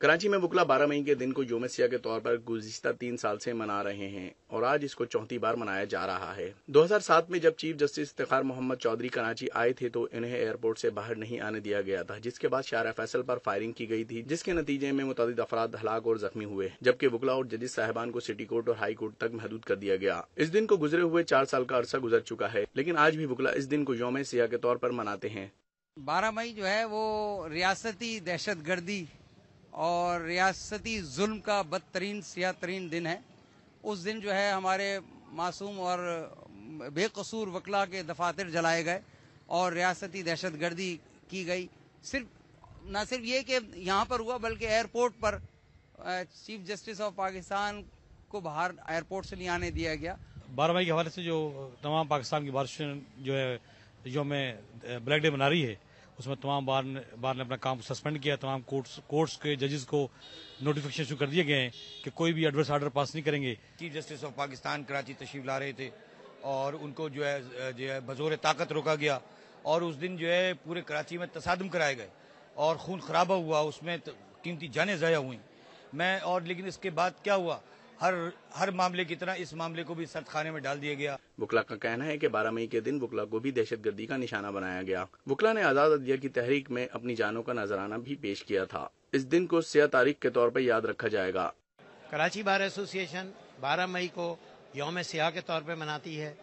कराची में बुकला बारह मई के दिन को योम सिया के तौर पर गुजशत तीन साल से मना रहे हैं और आज इसको चौथी बार मनाया जा रहा है 2007 में जब चीफ जस्टिस इफ्तार मोहम्मद चौधरी कराची आए थे तो इन्हें एयरपोर्ट से बाहर नहीं आने दिया गया था जिसके बाद शारा फैसल पर फायरिंग की गई थी जिसके नतीजे में मुतद अफराद हलाक और जख्मी हुए जबकि बुकला और जजिस साहबान को सिटी कोर्ट और हाई कोर्ट तक महदूद कर दिया गया इस दिन को गुजरे हुए चार साल का अरसा गुजर चुका है लेकिन आज भी बुकला इस दिन को योम सिया के तौर पर मनाते हैं बारह मई जो है वो रियाती दहशत गर्दी और रियासती जुल्म का बदतरीन सिया तरीन दिन है उस दिन जो है हमारे मासूम और बेकसूर वकला के दफातर जलाए गए और रियासती दहशत गर्दी की गई सिर्फ ना सिर्फ ये कि यहाँ पर हुआ बल्कि एयरपोर्ट पर चीफ जस्टिस ऑफ पाकिस्तान को बाहर एयरपोर्ट से नहीं आने दिया गया बारह मई के हवाले से जो तमाम पाकिस्तान की बारिश जो है हमें ब्लैक डे मना रही है उसमें तमाम बार ने, बार ने अपना काम सस्पेंड किया तमाम कोर्ट्स कोर्ट्स के जजेस को नोटिफिकेशन शुरू कर दिए गए हैं कि कोई भी एडवर्स आर्डर पास नहीं करेंगे chief justice of Pakistan Karachi तशरीफ ला रहे थे और उनको जो है जो है बजोर ताकत रोका गया और उस दिन जो है पूरे कराची में तसादम कराए गए और खून खराबा हुआ उसमें कीमती जाने ज़ाया हुई मैं और लेकिन इसके बाद क्या हुआ हर हर मामले की तरह इस मामले को भी सख्त खाने में डाल दिया गया बुकला का कहना है कि 12 मई के दिन बुकला को भी दहशत गर्दी का निशाना बनाया गया बुकला ने आजाद अदिया की तहरीक में अपनी जानों का नजराना भी पेश किया था इस दिन को सिया तारीख के तौर पर याद रखा जाएगा कराची बार एसोसिएशन बारह मई को योम सियाह के तौर पर मनाती है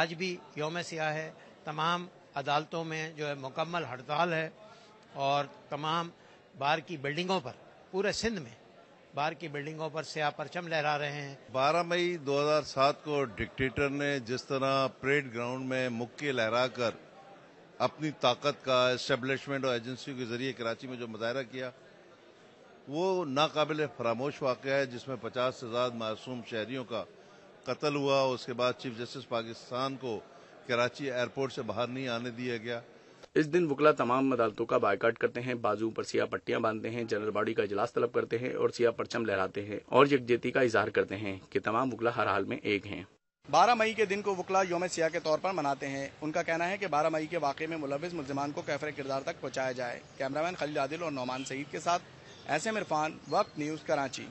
आज भी योम सियाह है तमाम अदालतों में जो है मुकम्मल हड़ताल है और तमाम बार की बिल्डिंगों पर पूरे सिंध में बाहर की बिल्डिंगों पर आप परचम लहरा रहे हैं 12 मई 2007 को डिक्टेटर ने जिस तरह परेड ग्राउंड में मुक्के लहराकर अपनी ताकत का इस्टेब्लिशमेंट और एजेंसी के जरिए कराची में जो मुजाहरा किया वो नाकबिल फरामोश वाक़ है जिसमें पचास से ज़्यादा मासूम शहरीों का कत्ल हुआ उसके बाद चीफ जस्टिस पाकिस्तान को कराची एयरपोर्ट से बाहर नहीं आने दिया गया इस दिन वकला तमाम अदालतों का बायकाट करते हैं बाजू पर सिया पट्टियां बांधते हैं जनरल बॉडी का इजलास तलब करते हैं और सिया परचम लहराते हैं और यकजहती का इजहार करते हैं कि तमाम वकला हर हाल में एक हैं बारह मई के दिन को वकला योम सियाह के तौर पर मनाते हैं उनका कहना है कि बारह मई के वाक़े में मुलविस मुलजमान को कैफर किरदार तक पहुँचाया जाए कैमरामैन खलील आदिल और नौमान सईद के साथ ऐसे इरफान वक्त न्यूज़ कराची